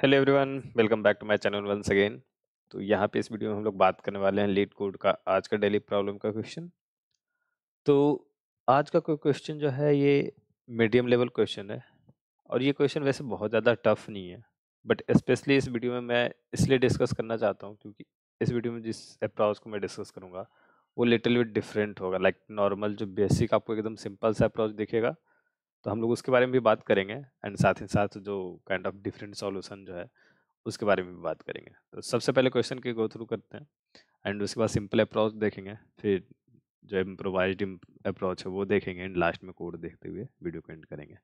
hello everyone welcome back to my channel once again तो यहाँ पे इस वीडियो में हम लोग बात करने वाले हैं लीड कोड का आज का डेली प्रॉब्लम का क्वेश्चन तो आज का कोई क्वेश्चन जो है ये मीडियम लेवल क्वेश्चन है और ये क्वेश्चन वैसे बहुत ज़्यादा टफ नहीं है बट स्पेशली इस वीडियो में मैं इसलिए डिस्कस करना चाहता हूँ क्योंकि इस वीडियो में जिस अप्रोच को मैं डिस्कस करूँगा वो लिटिल विट डिफरेंट होगा लाइक नॉर्मल जो बेसिक आपको एकदम सिंपल सा अप्रोच दिखेगा तो हम लोग उसके बारे में भी बात करेंगे एंड साथ ही साथ जो काइंड ऑफ डिफरेंट सॉल्यूशन जो है उसके बारे में भी बात करेंगे तो सबसे पहले क्वेश्चन के गो थ्रू करते हैं एंड उसके बाद सिंपल अप्रोच देखेंगे फिर जो इम्प्रोवाइज अप्रोच है वो देखेंगे एंड लास्ट में कोड देखते हुए वीडियो को एंड करेंगे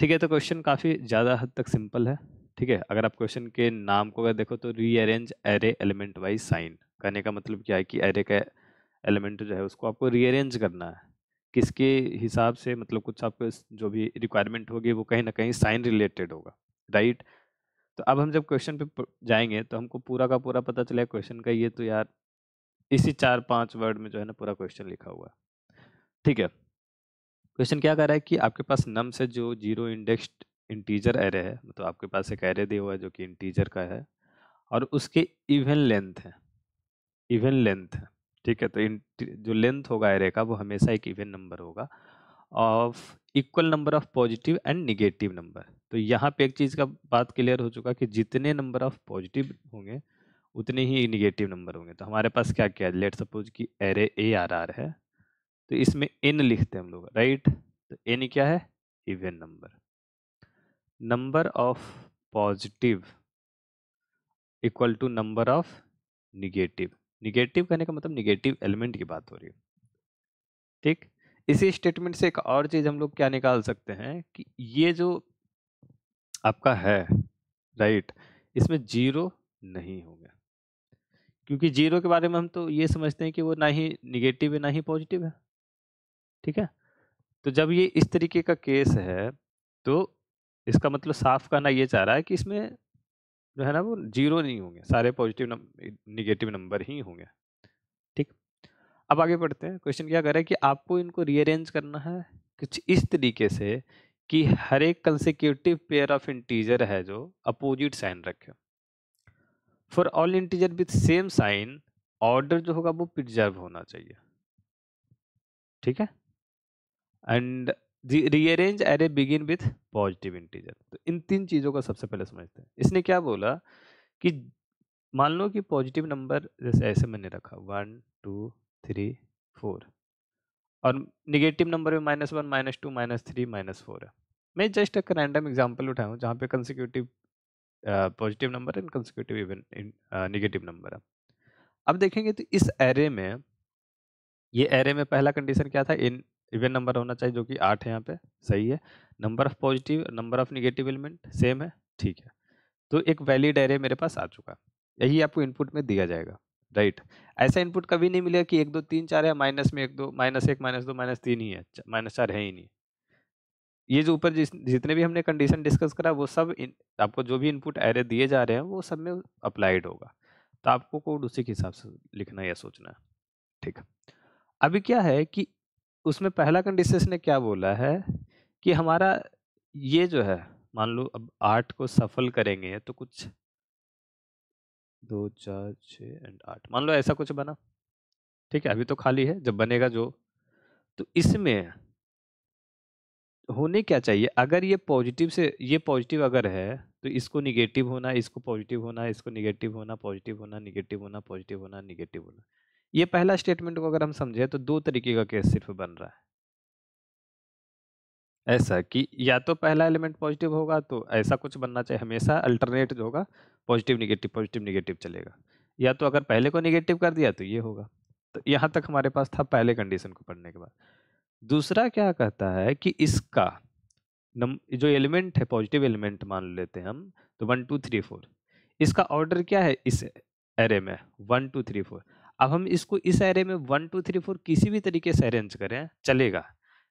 ठीक है तो क्वेश्चन काफ़ी ज़्यादा हद तक सिंपल है ठीक है अगर आप क्वेश्चन के नाम को अगर देखो तो rearrange array element wise sign कहने का मतलब क्या है कि एरे का एलिमेंट जो है उसको आपको रीअरेंज करना है किसके हिसाब से मतलब कुछ आपको जो भी रिक्वायरमेंट होगी वो कहीं ना कहीं साइन रिलेटेड होगा राइट तो अब हम जब क्वेश्चन पे जाएंगे तो हमको पूरा का पूरा पता चला क्वेश्चन का ये तो यार इसी चार पांच वर्ड में जो है ना पूरा क्वेश्चन लिखा हुआ ठीक है क्वेश्चन क्या कर रहा है कि आपके पास नम से जो जीरो इंडेक्स्ड इंटीजर एरे है मतलब आपके पास एक एरे दे हुआ है जो कि इंटीजर का है और उसके इवन लेंथ है इवन लेंथ है ठीक है तो जो लेंथ होगा एरे का वो हमेशा एक इवेंट नंबर होगा of equal number of positive and negative number तो यहाँ पे एक चीज़ का बात क्लियर हो चुका कि जितने नंबर ऑफ पॉजिटिव होंगे उतने ही निगेटिव नंबर होंगे तो हमारे पास क्या क्या है लेट सपोज कि एरे ए आर आर है तो इसमें एन लिखते हैं हम लोग राइट तो एन क्या है even number number of positive equal to number of negative negative कहने का मतलब निगेटिव एलिमेंट की बात हो रही है ठीक इसी स्टेटमेंट से एक और चीज़ हम लोग क्या निकाल सकते हैं कि ये जो आपका है राइट इसमें जीरो नहीं होगा क्योंकि जीरो के बारे में हम तो ये समझते हैं कि वो ना ही निगेटिव है ना ही पॉजिटिव है ठीक है तो जब ये इस तरीके का केस है तो इसका मतलब साफ करना ये चाह रहा है कि इसमें जो है ना वो जीरो नहीं होंगे सारे पॉजिटिव निगेटिव नंबर ही होंगे ठीक अब आगे बढ़ते हैं क्वेश्चन क्या करें कि आपको इनको रीअरेंज करना है कुछ इस तरीके से कि हर एक कंसिक्यूटिव पेयर ऑफ इंटीजर है जो अपोजिट साइन रखे for all integer with same sign order जो होगा वो प्रिजर्व होना चाहिए ठीक है and rearrange array begin with positive integer तो इन तीन चीज़ों का सबसे पहले समझते हैं इसने क्या बोला कि मान लो कि पॉजिटिव नंबर जैसे ऐसे मैंने रखा वन टू थ्री फोर और निगेटिव नंबर में minus one minus two minus three minus four है मैं जस्ट एक रैंडम एग्जाम्पल उठाया हूँ जहाँ पे consecutive positive number and consecutive even negative number है अब देखेंगे तो इस एरे में ये एरे में पहला कंडीशन क्या था इन इवेंट नंबर होना चाहिए जो कि आठ है यहाँ पे सही है number of positive number of negative element same है ठीक है तो एक वैलिड एरे मेरे पास आ चुका यही आपको इनपुट में दिया जाएगा राइट ऐसा इनपुट कभी नहीं मिलेगा कि एक दो तीन चार है माइनस में एक दो माइनस एक माइनस दो माइनस तीन ही है माइनस चार है ही नहीं ये जो ऊपर जिस जितने भी हमने कंडीशन डिस्कस करा वो सब इन, आपको जो भी इनपुट एरे दिए जा रहे हैं वो सब में अप्लाइड होगा तो आपको कोड उसी के हिसाब से लिखना या सोचना है ठीक अभी क्या है कि उसमें पहला कंडीशन ने क्या बोला है कि हमारा ये जो है मान लो अब आठ को सफल करेंगे तो कुछ दो चार छ एंड आठ मान लो ऐसा कुछ बना ठीक है अभी तो खाली है जब बनेगा जो तो इसमें होने क्या चाहिए अगर ये पॉजिटिव से ये पॉजिटिव अगर है तो इसको निगेटिव होना इसको पॉजिटिव होना इसको निगेटिव होना पॉजिटिव होना निगेटिव होना पॉजिटिव होना निगेटिव होना ये पहला स्टेटमेंट को अगर हम समझे तो दो तरीके का केस सिर्फ बन रहा है ऐसा कि या तो पहला एलिमेंट पॉजिटिव होगा तो ऐसा कुछ बनना चाहिए हमेशा अल्टरनेट जो होगा पॉजिटिव निगेटिव पॉजिटिव निगेटिव चलेगा या तो अगर पहले को निगेटिव कर दिया तो ये होगा तो यहाँ तक हमारे पास था पहले कंडीशन को पढ़ने के बाद दूसरा क्या कहता है कि इसका नम जो एलिमेंट है पॉजिटिव एलिमेंट मान लेते हैं हम तो वन टू थ्री फोर इसका ऑर्डर क्या है इस एरे में वन टू थ्री फोर अब हम इसको इस एरे में वन टू थ्री फोर किसी भी तरीके से अरेंज करें चलेगा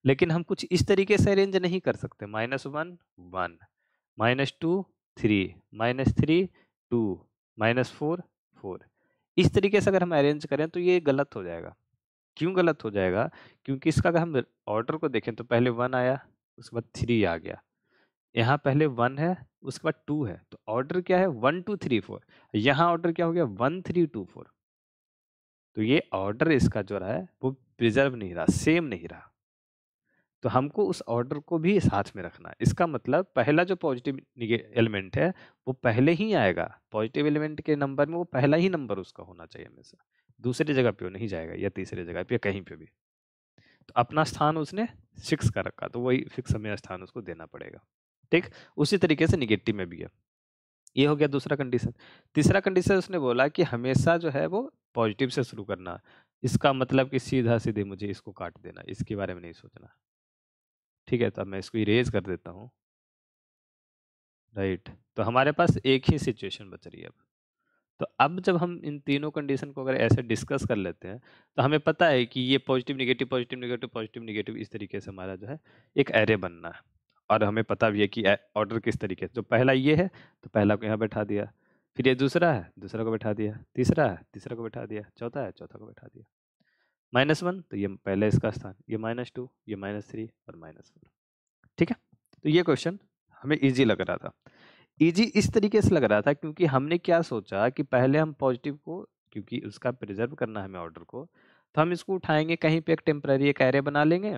लेकिन हम कुछ इस तरीके से अरेंज नहीं कर सकते minus one one minus two three minus three two minus four four इस तरीके से अगर हम अरेंज करें तो ये गलत हो जाएगा क्यों गलत हो जाएगा क्योंकि इसका अगर हम ऑर्डर को देखें तो पहले वन आया उसके बाद थ्री आ गया यहाँ पहले वन है उसके बाद टू है तो ऑर्डर क्या है वन टू थ्री फोर यहाँ ऑर्डर क्या हो गया वन थ्री टू फोर तो ये ऑर्डर इसका जो रहा है वो प्रिजर्व नहीं रहा सेम नहीं रहा तो हमको उस ऑर्डर को भी साथ में रखना है इसका मतलब पहला जो पॉजिटिव एलिमेंट है वो पहले ही आएगा पॉजिटिव एलिमेंट के नंबर में वो पहला ही नंबर उसका होना चाहिए हमेशा दूसरे जगह पे वो नहीं जाएगा या तीसरे जगह पे या कहीं पे भी तो अपना स्थान उसने फिक्स का रखा तो वही फिक्स हमें स्थान उसको देना पड़ेगा ठीक उसी तरीके से निगेटिव में भी है ये हो गया दूसरा कंडीशन तीसरा कंडीशन उसने बोला कि हमेशा जो है वो पॉजिटिव से शुरू करना इसका मतलब कि सीधा सीधे मुझे इसको काट देना इसके बारे में नहीं सोचना ठीक है तो मैं इसको इरेज कर देता हूँ राइट तो हमारे पास एक ही सिचुएशन बच रही है अब तो अब जब हम इन तीनों कंडीशन को अगर ऐसे डिस्कस कर लेते हैं तो हमें पता है कि ये positive negative positive negative positive negative इस तरीके से हमारा जो है एक एरे बनना है और हमें पता भी है कि ऑर्डर किस तरीके से जो पहला ये है तो पहला को यहाँ बैठा दिया फिर ये दूसरा है दूसरा को बैठा दिया तीसरा है तीसरा को बैठा दिया चौथा है चौथा को बैठा दिया माइनस वन तो ये पहले इसका स्थान ये माइनस टू ये माइनस थ्री और माइनस फोर ठीक है तो ये क्वेश्चन हमें ईजी लग रहा था इजी इस तरीके से लग रहा था क्योंकि हमने क्या सोचा कि पहले हम पॉजिटिव को क्योंकि उसका प्रिजर्व करना है हमें ऑर्डर को तो हम इसको उठाएंगे कहीं पर एक टेम्प्रेरी एक एरे बना लेंगे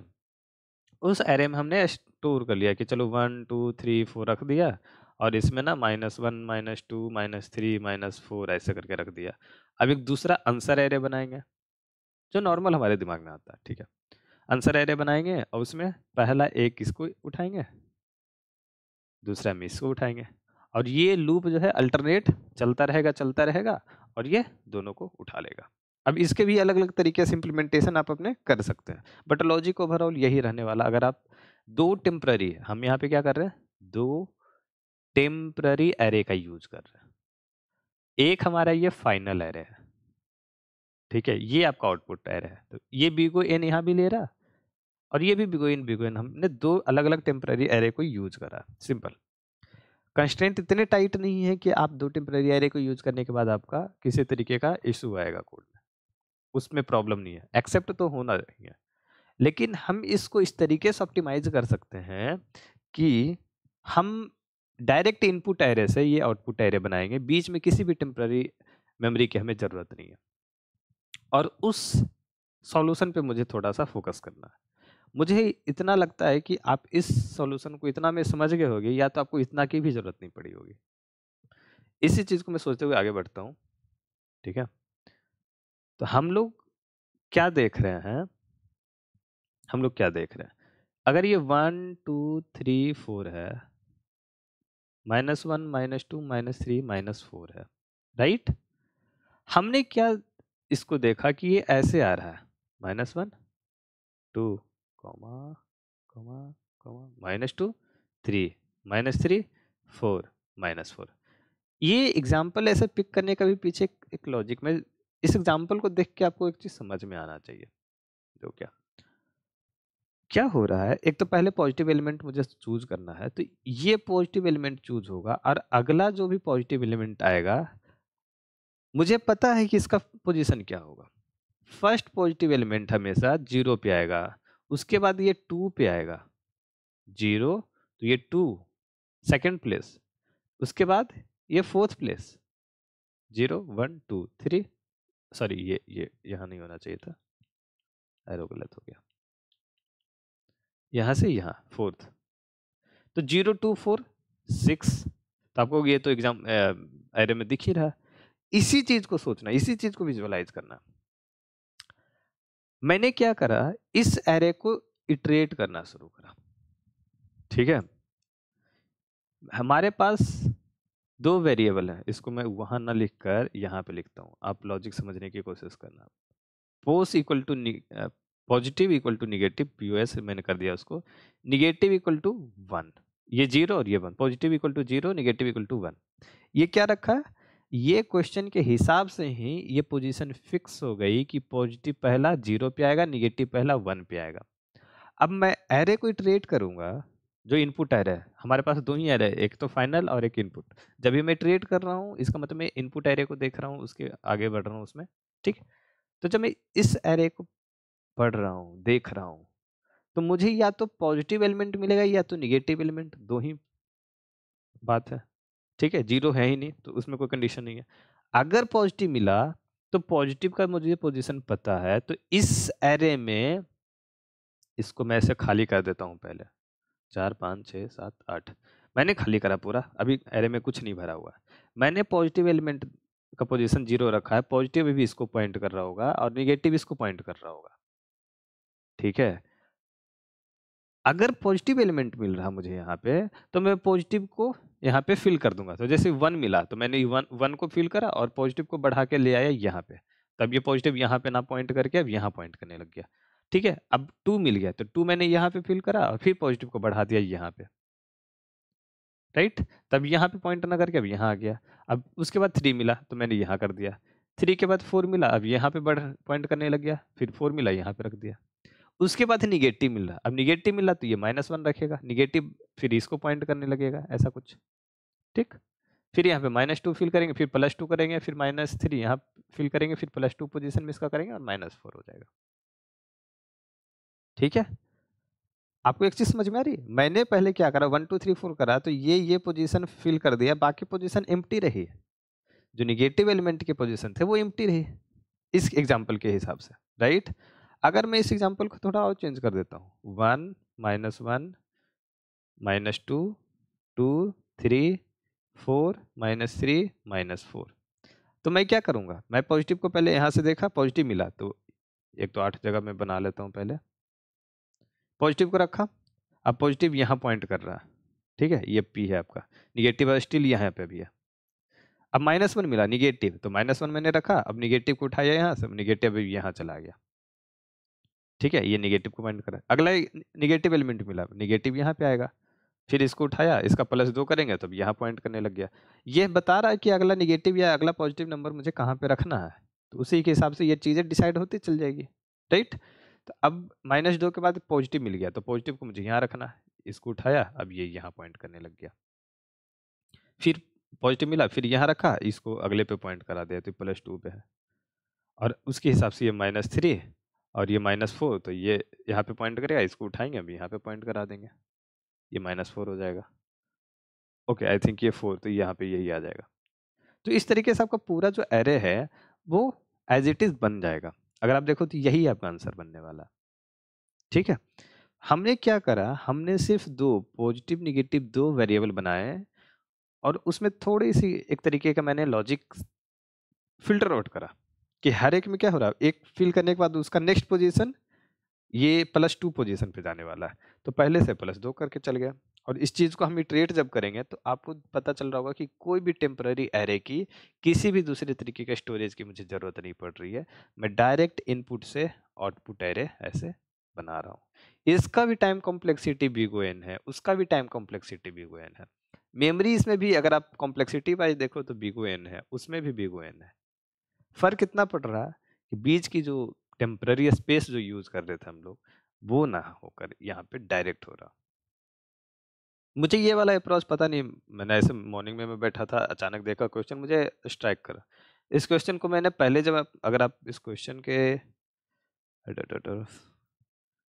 उस एरे में हमने स्टोर कर लिया कि चलो वन टू थ्री फोर रख दिया और इसमें ना minus one minus two minus three minus four ऐसे करके रख दिया अब एक दूसरा आंसर एरे बनाएंगे जो नॉर्मल हमारे दिमाग में आता है ठीक है आंसर एरे बनाएंगे और उसमें पहला एक इसको उठाएंगे दूसरा मिस को उठाएंगे और ये लूप जो है अल्टरनेट चलता रहेगा चलता रहेगा और ये दोनों को उठा लेगा अब इसके भी अलग अलग तरीके से इम्प्लीमेंटेशन आप अपने कर सकते हैं बट लॉजिक ओवरऑल यही रहने वाला अगर आप दो टेम्प्ररी हम यहाँ पे क्या कर रहे हैं दो टेम्प्ररी एरे का यूज कर रहे हैं एक हमारा ये फाइनल एरे है ठीक है ये आपका आउटपुट एरे है तो ये बीगो एन यहाँ भी ले रहा और ये भी बिगो इन बिगो इन हमने दो अलग अलग टेम्प्ररी एरे को यूज करा सिंपल कंस्टेंट इतने टाइट नहीं है कि आप दो टेम्प्ररी एरे को यूज करने के बाद आपका किसी तरीके का इशू आएगा कोड में उसमें प्रॉब्लम नहीं है एक्सेप्ट तो होना चाहिए लेकिन हम इसको इस तरीके से ऑप्टिमाइज कर सकते हैं कि हम डायरेक्ट इनपुट एरे से ये आउटपुट एरे बनाएंगे बीच में किसी भी टेम्प्ररी मेमोरी की हमें ज़रूरत नहीं है और उस सॉल्यूशन पे मुझे थोड़ा सा फोकस करना है मुझे इतना लगता है कि आप इस सॉल्यूशन को इतना में समझ गए होगे या तो आपको इतना की भी ज़रूरत नहीं पड़ी होगी इसी चीज़ को मैं सोचते हुए आगे बढ़ता हूँ ठीक है तो हम लोग क्या देख रहे हैं हम लोग क्या देख रहे हैं अगर ये वन टू थ्री फोर है minus one minus two minus three minus four है राइट हमने क्या इसको देखा कि ये ऐसे आ रहा है minus one two comma comma comma minus two three minus three four minus four ये एग्जाम्पल ऐसे पिक करने का भी पीछे एक लॉजिक में इस एग्जाम्पल को देख के आपको एक चीज़ समझ में आना चाहिए जो क्या क्या हो रहा है एक तो पहले पॉजिटिव एलिमेंट मुझे चूज करना है तो ये पॉजिटिव एलिमेंट चूज होगा और अगला जो भी पॉजिटिव एलिमेंट आएगा मुझे पता है कि इसका पोजीशन क्या होगा फर्स्ट पॉजिटिव एलिमेंट हमेशा जीरो पे आएगा उसके बाद ये टू पे आएगा जीरो तो ये टू सेकेंड प्लेस उसके बाद ये fourth place zero one two three sorry ये ये यहाँ नहीं होना चाहिए था एरो गलत हो गया यहाँ से यहाँ फोर्थ तो जीरो टू फोर सिक्स तो आपको ये तो एग्जाम एरे में दिख ही रहा इसी चीज को सोचना इसी चीज को विजुअलाइज करना मैंने क्या करा इस एरे को इटरेट करना शुरू करा ठीक है हमारे पास दो वेरिएबल है इसको मैं वहां ना लिखकर यहां पे लिखता हूं आप लॉजिक समझने की कोशिश करना pos equal to positive equal to negative P मैंने कर दिया उसको निगेटिव इक्वल टू वन ये जीरो और ये one positive equal to zero negative equal to one ये क्या रखा है ये क्वेश्चन के हिसाब से ही ये पोजीशन फिक्स हो गई कि पॉजिटिव पहला जीरो पे आएगा निगेटिव पहला वन पे आएगा अब मैं एरे को इटरेट करूँगा जो इनपुट एरे है हमारे पास दो ही एरे है एक तो फाइनल और एक इनपुट जब भी मैं ट्रेड कर रहा हूँ इसका मतलब मैं इनपुट एरे को देख रहा हूँ उसके आगे बढ़ रहा हूँ उसमें ठीक तो जब मैं इस एरे को पढ़ रहा हूँ देख रहा हूँ तो मुझे या तो पॉजिटिव एलिमेंट मिलेगा या तो निगेटिव एलिमेंट दो ही बात है ठीक है जीरो है ही नहीं तो उसमें कोई कंडीशन नहीं है अगर पॉजिटिव मिला तो पॉजिटिव का मुझे पोजीशन पता है तो इस एरे में इसको मैं ऐसे खाली कर देता हूँ पहले चार पाँच छः सात आठ मैंने खाली करा पूरा अभी एरे में कुछ नहीं भरा हुआ मैंने पॉजिटिव एलिमेंट का पोजीशन जीरो रखा है पॉजिटिव भी इसको पॉइंट कर रहा होगा और निगेटिव इसको पॉइंट कर रहा होगा ठीक है अगर पॉजिटिव एलिमेंट मिल रहा मुझे यहाँ पे तो मैं पॉजिटिव को यहाँ पे फिल कर दूंगा तो जैसे वन मिला तो मैंने वन वन को फिल करा और पॉजिटिव को बढ़ा के ले आया यहाँ पे तब ये पॉजिटिव यहाँ पे ना पॉइंट करके अब यहाँ पॉइंट करने लग गया ठीक है अब टू मिल गया तो टू मैंने यहाँ पे फिल करा और फिर पॉजिटिव को बढ़ा दिया यहाँ पे राइट तब यहाँ पे पॉइंट ना करके अब यहाँ आ गया अब उसके बाद थ्री मिला तो मैंने यहाँ कर दिया थ्री के बाद फोर मिला अब यहाँ पे बढ़ पॉइंट करने लग गया फिर फोर मिला यहाँ पे रख दिया उसके बाद निगेटिव मिल रहा अब निगेटिव मिला तो ये माइनस वन रखेगा निगेटिव फिर इसको पॉइंट करने लगेगा ऐसा कुछ ठीक फिर यहाँ पे माइनस टू फिल करेंगे फिर प्लस टू करेंगे फिर माइनस थ्री यहाँ फिल करेंगे फिर प्लस टू पोजिशन में इसका करेंगे और माइनस फोर हो जाएगा ठीक है आपको एक चीज समझ में आ रही है मैंने पहले क्या करा वन टू थ्री फोर करा तो ये ये पोजिशन फिल कर दिया बाकी एम टी रही है जो निगेटिव एलिमेंट के पोजिशन थे वो टी रही इस एग्जाम्पल के हिसाब से राइट अगर मैं इस एग्जाम्पल को थोड़ा और चेंज कर देता हूँ one minus one minus two two three four minus three minus four तो मैं क्या करूँगा मैं पॉजिटिव को पहले यहाँ से देखा पॉजिटिव मिला तो एक तो आठ जगह मैं बना लेता हूँ पहले पॉजिटिव को रखा अब पॉजिटिव यहाँ पॉइंट कर रहा है ठीक है ये पी है आपका निगेटिव स्टिल यहाँ पर भी है अब माइनस वन मिला निगेटिव तो माइनस वन मैंने रखा अब निगेटिव को उठाया यहाँ से निगेटिव यहाँ चला गया ठीक है ये निगेटिव को माइंड करा अगला निगेटिव एलिमेंट मिला निगेटिव यहाँ पे आएगा फिर इसको उठाया इसका प्लस दो करेंगे तब तो यहाँ पॉइंट करने लग गया ये बता रहा है कि अगला निगेटिव या अगला पॉजिटिव नंबर मुझे कहाँ पे रखना है तो उसी के हिसाब से ये चीज़ें डिसाइड होती चल जाएगी राइट तो अब माइनस दो के बाद पॉजिटिव मिल गया तो पॉजिटिव को मुझे यहाँ रखना है इसको उठाया अब ये यहाँ पॉइंट करने लग गया फिर पॉजिटिव मिला फिर यहाँ रखा इसको अगले पे पॉइंट करा दिया तो प्लस टू पे है और उसके हिसाब से ये माइनस थ्री और ये माइनस फोर तो ये यहाँ पे पॉइंट करेगा इसको उठाएंगे अभी यहाँ पे पॉइंट करा देंगे ये माइनस फोर हो जाएगा ओके आई थिंक ये फोर तो यहाँ पे यही आ जाएगा तो इस तरीके से आपका पूरा जो एरे है वो एज इट इज़ बन जाएगा अगर आप देखो तो यही आपका आंसर बनने वाला ठीक है हमने क्या करा हमने सिर्फ दो पॉजिटिव निगेटिव दो वेरिएबल बनाए और उसमें थोड़ी सी एक तरीके का मैंने लॉजिक फिल्टर आउट करा कि हर एक में क्या हो रहा है एक फिल करने के बाद उसका नेक्स्ट पोजीशन ये प्लस टू पोजीशन पे जाने वाला है तो पहले से प्लस दो करके चल गया और इस चीज़ को हम इट्रेट जब करेंगे तो आपको पता चल रहा होगा कि कोई भी टेम्प्रेरी एरे की किसी भी दूसरे तरीके के स्टोरेज की मुझे ज़रूरत नहीं पड़ रही है मैं डायरेक्ट इनपुट से आउटपुट एरे ऐसे बना रहा हूँ इसका भी टाइम कॉम्प्लेक्सिटी बिगो एन है उसका भी टाइम कॉम्प्लेक्सिटी बिगो एन है मेमरी इसमें भी अगर आप कॉम्प्लेक्सिटी वाइज देखो तो बिगो एन है उसमें भी बिगो एन है फ़र्क इतना पड़ रहा है कि बीच की जो टेम्प्ररी स्पेस जो यूज़ कर रहे थे हम लोग वो ना होकर यहाँ पे डायरेक्ट हो रहा मुझे ये वाला अप्रोच पता नहीं मैंने ऐसे मॉर्निंग में मैं बैठा था अचानक देखा क्वेश्चन मुझे स्ट्राइक करा इस क्वेश्चन को मैंने पहले जब आप अगर आप इस क्वेश्चन के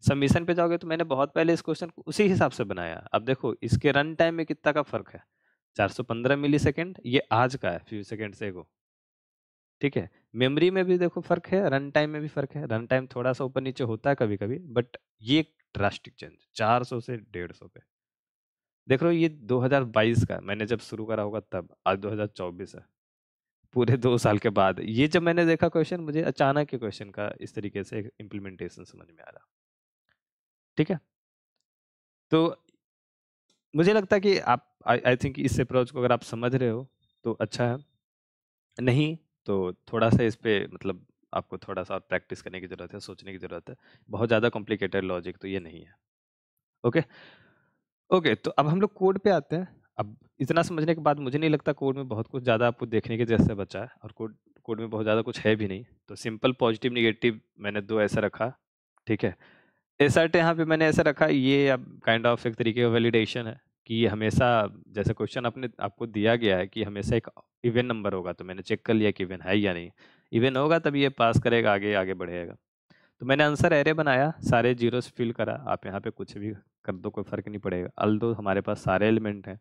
सबमिशन पे जाओगे तो मैंने बहुत पहले इस क्वेश्चन को उसी हिसाब से बनाया अब देखो इसके रन टाइम में कितना का फ़र्क है 415 मिली सेकेंड ये आज का है फ्यू सेकेंड से को ठीक है मेमोरी में भी देखो फर्क है रन टाइम में भी फर्क है रन टाइम थोड़ा सा ऊपर नीचे होता है कभी कभी बट ये एक ड्रास्टिक चेंज चार सौ से डेढ़ सौ पे देख ये दो ये 2022 का मैंने जब शुरू करा होगा तब आज 2024 है पूरे दो साल के बाद ये जब मैंने देखा क्वेश्चन मुझे अचानक के क्वेश्चन का इस तरीके से इम्प्लीमेंटेशन समझ में आ रहा ठीक है तो मुझे लगता है कि आप आई थिंक इस अप्रोच को अगर आप समझ रहे हो तो अच्छा है नहीं तो थोड़ा सा इस पर मतलब आपको थोड़ा सा प्रैक्टिस करने की ज़रूरत है सोचने की ज़रूरत है बहुत ज़्यादा कॉम्प्लिकेटेड लॉजिक तो ये नहीं है ओके ओके तो अब हम लोग कोड पे आते हैं अब इतना समझने के बाद मुझे नहीं लगता कोड में बहुत कुछ ज़्यादा आपको देखने के जैसे बचा है और कोड कोड में बहुत ज़्यादा कुछ है भी नहीं तो सिंपल पॉजिटिव निगेटिव मैंने दो ऐसा रखा ठीक है एसर्ट यहाँ पर मैंने ऐसा रखा ये अब काइंड ऑफ एक तरीके का वैलिडेशन है कि हमेशा जैसे क्वेश्चन अपने आपको दिया गया है कि हमेशा एक इवन नंबर होगा तो मैंने चेक कर लिया कि इवन है या नहीं इवन होगा तब ये पास करेगा आगे आगे बढ़ेगा तो मैंने आंसर एरे बनाया सारे जीरो से फिल करा आप यहाँ पे कुछ भी कर दो कोई फ़र्क नहीं पड़ेगा अल दो हमारे पास सारे एलिमेंट हैं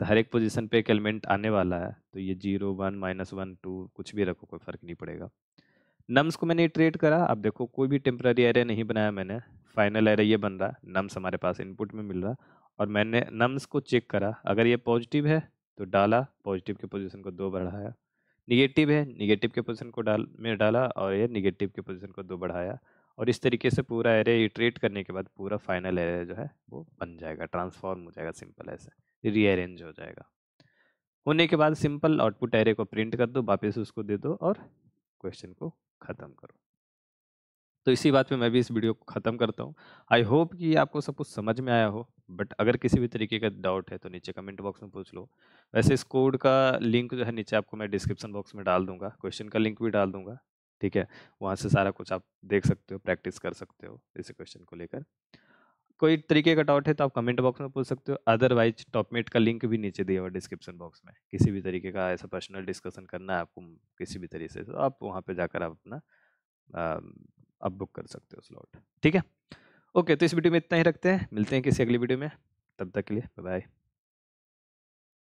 तो हर एक पोजीशन पे एक एलिमेंट आने वाला है तो ये zero one minus one two कुछ भी रखो कोई फ़र्क नहीं पड़ेगा नम्स को मैंने ट्रेड करा आप देखो कोई भी टेम्प्रेरी एरे नहीं बनाया मैंने फाइनल एरे ये बन रहा नम्स हमारे पास इनपुट में मिल रहा और मैंने नम्स को चेक करा अगर ये पॉजिटिव है तो डाला पॉजिटिव के पोजीशन को दो बढ़ाया निगेटिव है निगेटिव के पोजीशन को डाल में डाला और ये निगेटिव के पोजीशन को दो बढ़ाया और इस तरीके से पूरा एरे इट्रेट करने के बाद पूरा फाइनल एरे जो है वो बन जाएगा ट्रांसफॉर्म हो जाएगा सिंपल ऐसे रीअरेंज हो जाएगा होने के बाद सिंपल आउटपुट एरे को प्रिंट कर दो वापस उसको दे दो और क्वेश्चन को ख़त्म करो तो इसी बात पे मैं भी इस वीडियो को ख़त्म करता हूँ आई होप कि आपको सब कुछ समझ में आया हो बट अगर किसी भी तरीके का डाउट है तो नीचे कमेंट बॉक्स में पूछ लो वैसे इस कोड का लिंक जो है नीचे आपको मैं डिस्क्रिप्शन बॉक्स में डाल दूंगा क्वेश्चन का लिंक भी डाल दूंगा ठीक है वहाँ से सारा कुछ आप देख सकते हो प्रैक्टिस कर सकते हो इसी क्वेश्चन को लेकर कोई तरीके का डाउट है तो आप कमेंट बॉक्स में पूछ सकते हो अदरवाइज टॉपमेट का लिंक भी नीचे दिया हुआ डिस्क्रिप्शन बॉक्स में किसी भी तरीके का ऐसा पर्सनल डिस्कशन करना है आपको किसी भी तरीके से तो आप वहाँ पर जाकर आप अपना आप बुक कर सकते हो स्लॉट ठीक है ओके तो इस वीडियो में इतना ही रखते हैं मिलते हैं किसी अगली वीडियो में तब तक के लिए बाय